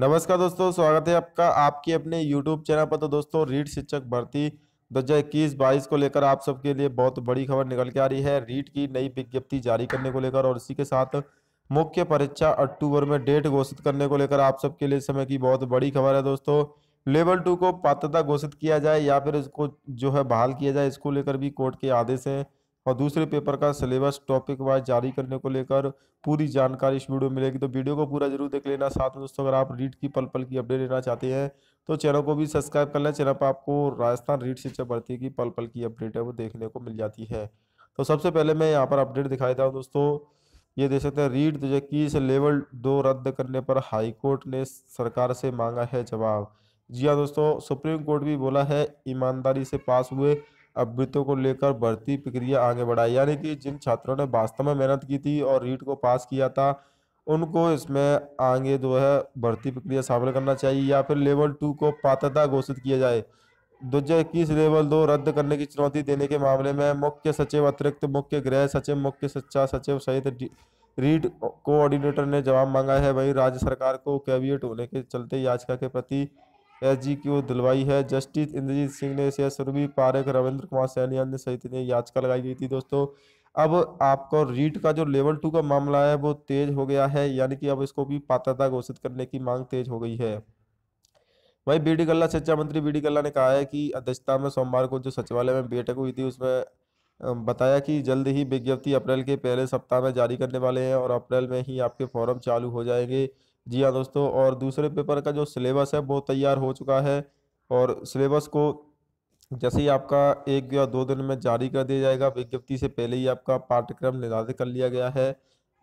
नमस्कार दोस्तों स्वागत है आपका आपके अपने यूट्यूब चैनल पर तो दोस्तों रीट शिक्षक भर्ती दो हज़ार इक्कीस बाईस को लेकर आप सबके लिए बहुत बड़ी खबर निकल के आ रही है रीट की नई विज्ञप्ति जारी करने को लेकर और इसी के साथ मुख्य परीक्षा अक्टूबर में डेट घोषित करने को लेकर आप सबके लिए समय की बहुत बड़ी खबर है दोस्तों लेवल टू को पात्रता घोषित किया जाए या फिर इसको जो है बहाल किया जाए इसको लेकर भी कोर्ट के आदेश हैं और दूसरे पेपर का सिलेबस टॉपिक वाइज जारी करने को लेकर पूरी जानकारी इस वीडियो में मिलेगी तो वीडियो को पूरा जरूर देख लेना साथ में दोस्तों अगर आप रीड की पल पल की अपडेट लेना चाहते हैं तो चैनल को भी सब्सक्राइब कर लें चैनल पर आपको राजस्थान रीड शिक्षा भर्ती की पल पल की अपडेट है वो देखने को मिल जाती है तो सबसे पहले मैं यहाँ पर अपडेट दिखाई देता हूँ दोस्तों ये देख सकते हैं रीड दो लेवल दो रद्द करने पर हाईकोर्ट ने सरकार से मांगा है जवाब जी हाँ दोस्तों सुप्रीम कोर्ट भी बोला है ईमानदारी से पास हुए अभ्यर्थियों को लेकर भर्ती प्रक्रिया आगे बढ़ाई यानी कि जिन छात्रों ने वास्तव में मेहनत की थी और रीट को पास किया था उनको इसमें आगे जो है भर्ती प्रक्रिया शामिल करना चाहिए या फिर लेवल टू को पात्रता घोषित किया जाए दो इक्कीस लेवल दो रद्द करने की चुनौती देने के मामले में मुख्य सचिव अतिरिक्त मुख्य गृह सचिव मुख्य शिक्षा सचिव सहित रीड कोऑर्डिनेटर ने जवाब मांगा है वहीं राज्य सरकार को कैबिनेट होने के चलते याचिका के प्रति एसजी ओर दिलवाई है जस्टिस इंद्रजीत सिंह ने इसे सुरभि पारेख रविंद्र कुमार सैनी अन्य सहित ने याचिका लगाई गई थी दोस्तों अब आपको रीट का जो लेवल टू का मामला है वो तेज हो गया है यानी कि अब इसको भी पात्रता घोषित करने की मांग तेज हो गई है वही बी डी गल्ला शिक्षा मंत्री बी डी गल्ला ने कहा है कि अध्यक्षता में सोमवार को जो सचिवालय में बैठक हुई थी उसमें बताया कि जल्द ही विज्ञप्ति अप्रैल के पहले सप्ताह में जारी करने वाले हैं और अप्रैल में ही आपके फॉरम चालू हो जाएंगे जी हाँ दोस्तों और दूसरे पेपर का जो सिलेबस है वो तैयार हो चुका है और सिलेबस को जैसे ही आपका एक या दो दिन में जारी कर दिया जाएगा विज्ञप्ति से पहले ही आपका पाठ्यक्रम निर्धारित कर लिया गया है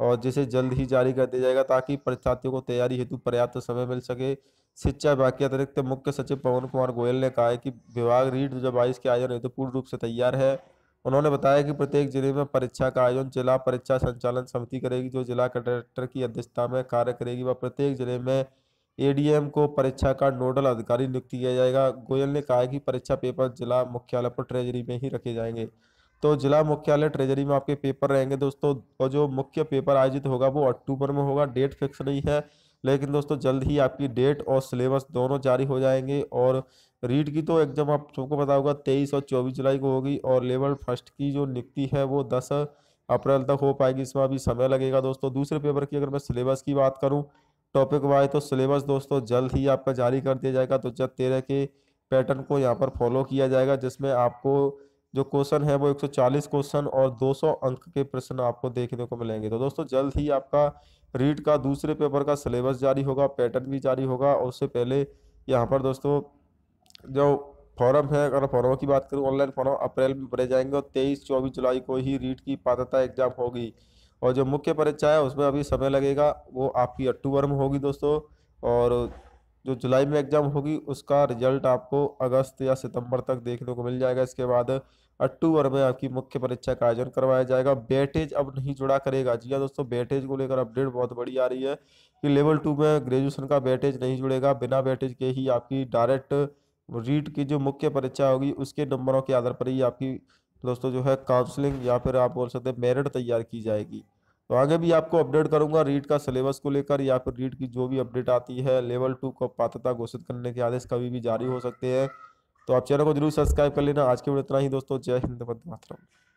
और जिसे जल्द ही जारी कर दिया जाएगा ताकि परीक्षार्थियों को तैयारी हेतु पर्याप्त समय मिल सके शिक्षा विभाग के अतिरिक्त मुख्य सचिव पवन कुमार गोयल ने कहा है कि विभाग रीट दो के आयोजन हेतु पूर्ण रूप से तैयार है उन्होंने बताया कि प्रत्येक जिले में परीक्षा का आयोजन जिला परीक्षा संचालन समिति करेगी जो जिला कलेक्टर की अध्यक्षता में कार्य करेगी व प्रत्येक जिले में एडीएम को परीक्षा का नोडल अधिकारी नियुक्त किया जाएगा गोयल ने कहा कि परीक्षा पेपर जिला मुख्यालय पर ट्रेजरी में ही रखे जाएंगे तो जिला मुख्यालय ट्रेजरी में आपके पेपर रहेंगे दोस्तों और जो मुख्य पेपर आयोजित होगा वो अक्टूबर में होगा डेट फिक्स नहीं है लेकिन दोस्तों जल्द ही आपकी डेट और सिलेबस दोनों जारी हो जाएंगे और रीड की तो एग्जाम आप सबको पता होगा तेईस और चौबीस जुलाई को होगी और लेवल फर्स्ट की जो नियुक्ति है वो दस अप्रैल तक हो पाएगी इसमें अभी समय लगेगा दोस्तों दूसरे पेपर की अगर मैं सिलेबस की बात करूँ टॉपिक वाइज तो सिलेबस दोस्तों जल्द ही आपका जारी कर दिया जाएगा तो जब तेरह के पैटर्न को यहाँ पर फॉलो किया जाएगा जिसमें आपको जो क्वेश्चन है वो 140 क्वेश्चन और 200 अंक के प्रश्न आपको देखने को मिलेंगे तो दोस्तों जल्द ही आपका रीट का दूसरे पेपर का सिलेबस जारी होगा पैटर्न भी जारी होगा और उससे पहले यहाँ पर दोस्तों जो फॉर्म है अगर फॉर्मों की बात करूँ ऑनलाइन फॉर्म अप्रैल में भरे जाएंगे और तेईस चौबीस जुलाई को ही रीट की पात्रता एग्जाम होगी और जो मुख्य परीक्षा है उसमें अभी समय लगेगा वो आपकी अक्टूबर में होगी दोस्तों और जो जुलाई में एग्ज़ाम होगी उसका रिजल्ट आपको अगस्त या सितंबर तक देखने को मिल जाएगा इसके बाद अक्टूबर में आपकी मुख्य परीक्षा का आयोजन करवाया जाएगा बैटेज अब नहीं जुड़ा करेगा जी हाँ दोस्तों बैटेज को लेकर अपडेट बहुत बड़ी आ रही है कि लेवल टू में ग्रेजुएशन का बैटेज नहीं जुड़ेगा बिना बैटेज के ही आपकी डायरेक्ट रीट की जो मुख्य परीक्षा होगी उसके नंबरों के आधार पर ही आपकी दोस्तों जो है काउंसलिंग या फिर आप बोल सकते हैं मेरिट तैयार की जाएगी तो आगे भी आपको अपडेट करूंगा रीट का सिलेबस को लेकर या फिर रीट की जो भी अपडेट आती है लेवल टू को पात्रता घोषित करने के आदेश कभी भी जारी हो सकते हैं तो आप चैनल को जरूर सब्सक्राइब कर लेना आज के वीडियो इतना ही दोस्तों जय हिंद वंदे मातरम